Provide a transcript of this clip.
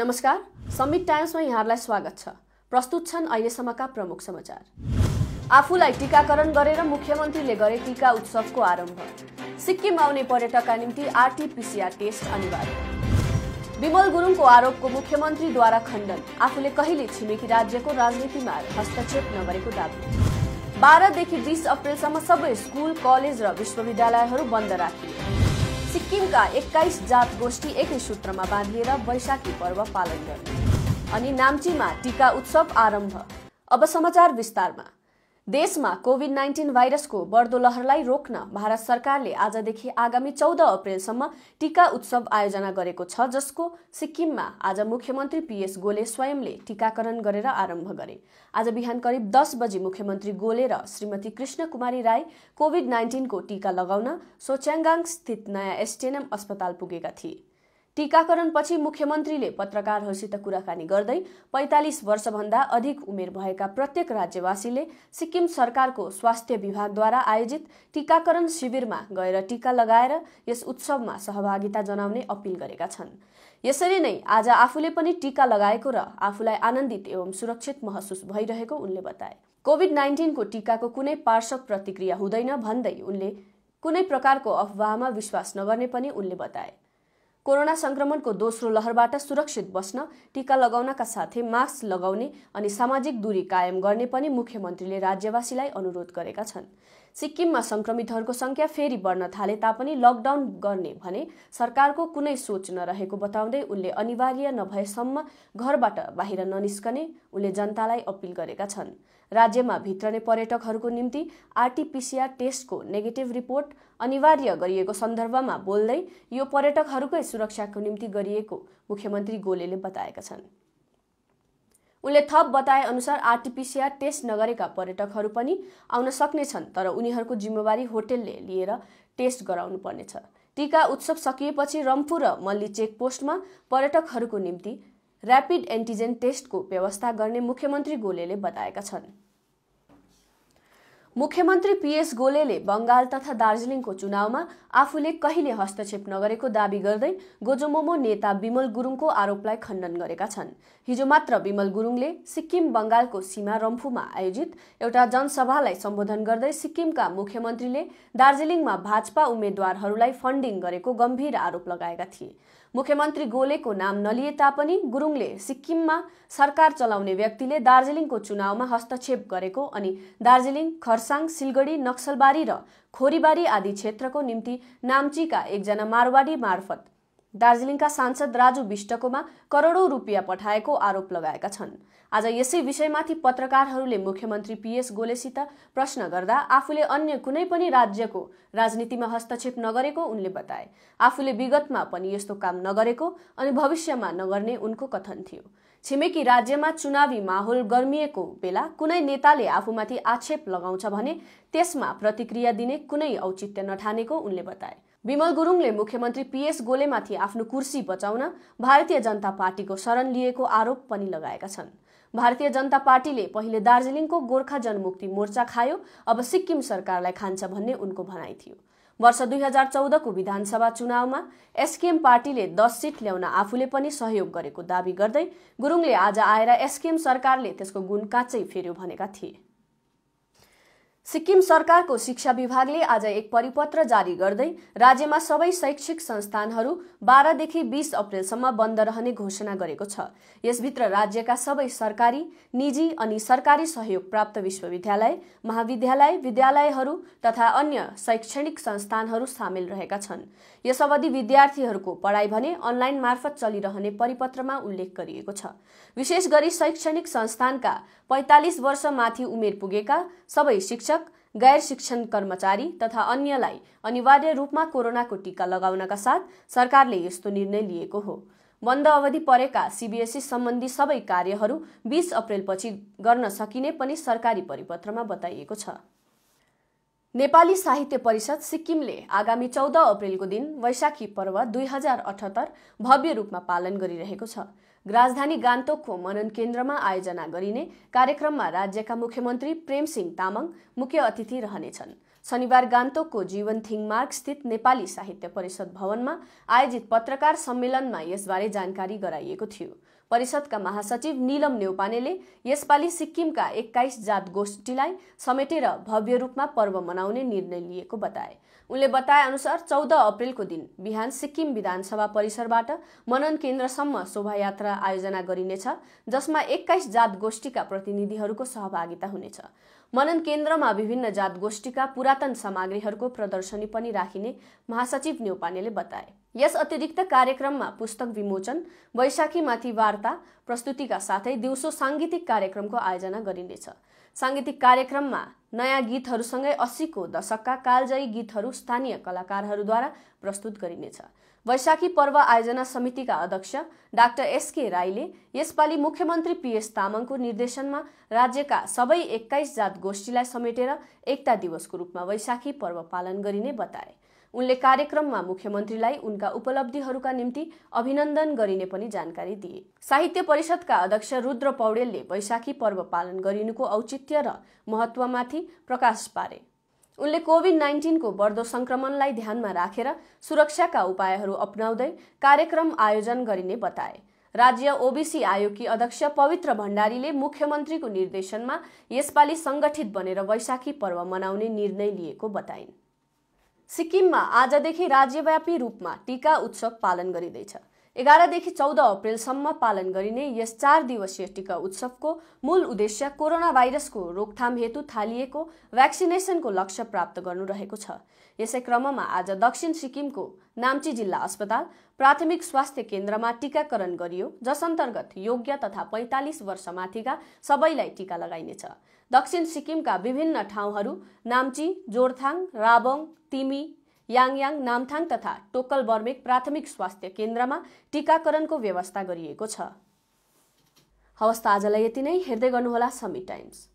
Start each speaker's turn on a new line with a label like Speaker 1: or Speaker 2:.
Speaker 1: नमस्कार समिट टाइम्समा यहाँहरूलाई स्वागत छ प्रस्तुत छन् अहिलेसम्मका प्रमुख समाचार आफूलाई टिकाकरण गरेर मुख्यमन्त्रीले गरे टिका उत्सवको आरम्भ सिक्किम आउने पर्यटकका निम्ति आरटिपिसिआर टेस्ट अनिवार्य विमल गुरुङको आरोपको मुख्यमन्त्रीद्वारा खण्डन आफूले कहिले छिमेकी राज्यको राजनीतिमा हस्तक्षेप नगरेको दावी बाह्रदेखि बिस अप्रेलसम्म सबै स्कुल कलेज र विश्वविद्यालयहरू बन्द राखिए सिक्किमका एक्काइस जात गोष्ठी एकै सूत्रमा बाँधिएर वैशाखी पर्व पालन गर्ने अनि नाम्चीमा टिका उत्सव आरम्भ अब समाचार विस्तारमा देशमा कोभिड नाइन्टिन भाइरसको बढ्दो लहरलाई रोक्न भारत सरकारले आजदेखि आगामी चौध अप्रेलसम्म टिका उत्सव आयोजना गरेको छ जसको सिक्किममा आज मुख्यमन्त्री पीएस गोले स्वयंले टिकाकरण गरेर आरम्भ गरे आज बिहान करिब दस बजी मुख्यमन्त्री गोले र श्रीमती कृष्ण कुमारी राई कोभिड नाइन्टिनको टिका लगाउन सोच्याङ्गाङ स्थित नयाँ एसटिएनएम अस्पताल पुगेका थिए टीकाकरण पछि मुख्यमन्त्रीले पत्रकारहरूसित कुराकानी गर्दै पैँतालिस वर्षभन्दा अधिक उमेर भएका प्रत्येक राज्यवासीले सिक्किम सरकारको स्वास्थ्य विभागद्वारा आयोजित टीकाकरण शिविरमा गएर टीका लगाएर यस उत्सवमा सहभागिता जनाउने अपील गरेका छन् यसरी नै आज आफूले पनि टीका लगाएको र आफूलाई आनन्दित एवं सुरक्षित महसुस भइरहेको उनले बताए कोभिड नाइन्टिनको टीकाको कुनै पार्श्व प्रतिक्रिया हुँदैन भन्दै उनले कुनै प्रकारको अफवाहमा विश्वास नगर्ने पनि उनले बताए कोरोना संक्रमणको दोस्रो लहरबाट सुरक्षित बस्न टिका लगाउनका साथै मास्क लगाउने अनि सामाजिक दूरी कायम गर्ने पनि मुख्यमन्त्रीले राज्यवासीलाई अनुरोध गरेका छन् सिक्किममा सङ्क्रमितहरूको सङ्ख्या फेरि बढ्न थाले तापनि लकडाउन गर्ने भने सरकारको कुनै सोच नरहेको बताउँदै उनले अनिवार्य नभएसम्म घरबाट बाहिर ननिस्कने उनले जनतालाई अपिल गरेका छन् राज्यमा भित्रने पर्यटकहरूको निम्ति आरटिपिसिआर टेस्टको नेगेटिभ रिपोर्ट अनिवार्य गरिएको सन्दर्भमा बोल्दै यो पर्यटकहरूकै सुरक्षाको निम्ति गरिएको मुख्यमन्त्री गोलेले बताएका छन् उनले थप बताए अनुसार आरटिपिसिआर टेस्ट नगरेका पर्यटकहरू पनि आउन सक्नेछन् तर उनीहरूको जिम्मेवारी होटेलले लिएर टेस्ट गराउनु पर्नेछ टिका उत्सव सकिएपछि रम्फू र मल्ली चेकपोस्टमा पर्यटकहरूको निम्ति ऱ्यापिड एन्टिजेन टेस्टको व्यवस्था गर्ने मुख्यमन्त्री गोलेले बताएका छन् मुख्यमन्त्री पीएस गोलेले बङ्गाल तथा दार्जिलिङको चुनावमा आफूले कहिले हस्तक्षेप नगरेको दावी गर्दै गोजोमोमो नेता विमल गुरुङको आरोपलाई खण्डन गरेका छन् हिजो मात्र विमल गुरुङले सिक्किम बङ्गालको सीमा रम्फूमा आयोजित एउटा जनसभालाई सम्बोधन गर्दै सिक्किमका मुख्यमन्त्रीले दार्जिलिङमा भाजपा उम्मेद्वारहरूलाई फन्डिङ गरेको गम्भीर आरोप लगाएका थिए मुख्यमन्त्री गोलेको नाम नलिए तापनि गुरुङले सिक्किममा सरकार चलाउने व्यक्तिले दार्जिलिङको चुनावमा हस्तक्षेप गरेको अनि दार्जिलिङ खरसाङ सिलगढी नक्सलबारी र खोरीबारी आदि क्षेत्रको निम्ति नाम्चीका एकजना मारवाडी मार्फत दार्जिलिङका सांसद राजु विष्टकोमा करोडौँ रुपियाँ पठाएको आरोप लगाएका छन् आज यसै विषयमाथि पत्रकारहरूले मुख्यमन्त्री पीएस गोलेसित प्रश्न गर्दा आफूले अन्य कुनै पनि राज्यको राजनीतिमा हस्तक्षेप नगरेको उनले बताए आफूले विगतमा पनि यस्तो काम नगरेको अनि भविष्यमा नगर्ने उनको कथन थियो छिमेकी राज्यमा चुनावी माहौल गर्मिएको बेला कुनै नेताले आफूमाथि आक्षेप लगाउँछ भने त्यसमा प्रतिक्रिया दिने कुनै औचित्य नठानेको उनले बताए विमल गुरुङले मुख्यमन्त्री पीएस गोलेमाथि आफ्नो कुर्सी बचाउन भारतीय जनता पार्टीको शरण लिएको आरोप पनि लगाएका छन् भारतीय जनता पार्टीले पहिले दार्जिलिङको गोर्खा जनमुक्ति मोर्चा खायो अब सिक्किम सरकारलाई खान्छ भन्ने उनको भनाइ थियो वर्ष दुई हजार चौधको विधानसभा चुनावमा एसकेएम पार्टीले दस सिट ल्याउन आफूले पनि सहयोग गरेको दावी गर्दै गुरुङले आज आएर एसकेएम सरकारले त्यसको गुण काँचै फेर्यो भनेका थिए सिक्किम सरकारको शिक्षा विभागले आज एक परिपत्र जारी गर्दै राज्यमा सबै शैक्षिक संस्थानहरू बाह्रदेखि बिस अप्रेलसम्म बन्द रहने घोषणा गरेको छ यसभित्र राज्यका सबै सरकारी निजी अनि सरकारी सहयोग प्राप्त विश्वविद्यालय महाविद्यालय विद्यालयहरू तथा अन्य शैक्षणिक संस्थानहरू सामेल रहेका छन् यस अवधि विद्यार्थीहरूको पढाइ भने अनलाइन मार्फत चलिरहने परिपत्रमा उल्लेख गरिएको छ विशेष गरी शैक्षणिक संस्थानका पैँतालिस वर्षमाथि उमेर पुगेका सबै शिक्षक गैर शिक्षण कर्मचारी तथा अन्यलाई अनिवार्य रूपमा कोरोनाको टीका लगाउनका साथ सरकारले यस्तो निर्णय लिएको हो बन्द अवधि परेका सिबिएसई सम्बन्धी सबै कार्यहरू बिस अप्रेलपछि गर्न सकिने पनि सरकारी परिपत्रमा बताइएको छ नेपाली साहित्य परिषद सिक्किमले आगामी चौध अप्रेलको दिन वैशाखी पर्व दुई हजार अठहत्तर भव्य रूपमा पालन गरिरहेको छ राजधानी गान्तोकको मनन केन्द्रमा आयोजना गरिने कार्यक्रममा राज्यका मुख्यमन्त्री सिंह तामाङ मुख्य अतिथि रहनेछन् शनिबार गान्तोकको जीवन थिङ मार्ग स्थित नेपाली साहित्य परिषद भवनमा आयोजित पत्रकार सम्मेलनमा यसबारे जानकारी गराइएको थियो परिषदका महासचिव निलम नेउपानेले यसपालि सिक्किमका एक्काइस जात गोष्ठीलाई समेटेर भव्य रूपमा पर्व मनाउने निर्णय लिएको बताए उनले बताए अनुसार चौध अप्रेलको दिन बिहान सिक्किम विधानसभा परिसरबाट मनन केन्द्रसम्म शोभायात्रा आयोजना गरिनेछ जसमा एक्काइस जात गोष्ठीका प्रतिनिधिहरूको सहभागिता हुनेछ मनन केन्द्रमा विभिन्न जात गोष्ठीका पुरातन सामग्रीहरूको प्रदर्शनी पनि राखिने महासचिव न्यौपानेले बताए यस अतिरिक्त कार्यक्रममा पुस्तक विमोचन वैशाखीमाथि वार्ता प्रस्तुतिका साथै दिउँसो साङ्गीतिक कार्यक्रमको आयोजना गरिनेछ साङ्गीतिक कार्यक्रममा नयाँ गीतहरूसँगै अस्सीको दशकका कालजयी गीतहरू स्थानीय कलाकारहरूद्वारा प्रस्तुत गरिनेछ वैशाखी पर्व आयोजना समितिका अध्यक्ष डाक्टर एसके राईले यसपालि मुख्यमन्त्री पिएस तामाङको निर्देशनमा राज्यका सबै एक्काइस जात गोष्ठीलाई समेटेर एकता दिवसको रूपमा वैशाखी पर्व पालन गरिने बताए उनले कार्यक्रममा मुख्यमन्त्रीलाई उनका उपलब्धिहरूका निम्ति अभिनन्दन गरिने पनि जानकारी दिए साहित्य परिषदका अध्यक्ष रुद्र पौडेलले वैशाखी पर्व पालन गरिनुको औचित्य र महत्वमाथि प्रकाश पारे उनले कोभिड नाइन्टिनको बढ्दो संक्रमणलाई ध्यानमा राखेर सुरक्षाका उपायहरू अप्नाउँदै कार्यक्रम आयोजन गरिने बताए राज्य ओबिसी आयोगकी अध्यक्ष पवित्र भण्डारीले मुख्यमन्त्रीको निर्देशनमा यसपालि संगठित बनेर वैशाखी पर्व मनाउने निर्णय लिएको बताइन् सिक्किममा आजदेखि राज्यव्यापी रूपमा टिका उत्सव पालन गरिँदैछ एघारदेखि चौध अप्रेलसम्म पालन गरिने यस चार दिवसीय टिका उत्सवको मूल उद्देश्य कोरोना भाइरसको रोकथाम हेतु थालिएको भ्याक्सिनेसनको लक्ष्य प्राप्त गर्नु रहेको छ यसै क्रममा आज दक्षिण सिक्किमको नाम्ची जिल्ला अस्पताल प्राथमिक स्वास्थ्य केन्द्रमा टिकाकरण गरियो जसअन्तर्गत योग्य तथा पैँतालिस वर्षमाथिका सबैलाई टिका लगाइनेछ दक्षिण सिक्किमका विभिन्न ठाउँहरू नाम्ची जोरथाङ राबङ तिमी याङयाङ नामथाङ तथा टोकल बर्मेक प्राथमिक स्वास्थ्य केन्द्रमा टिकाकरणको व्यवस्था गरिएको छ हवस् आजलाई यति नै हेर्दै गर्नुहोला समिट टाइम्स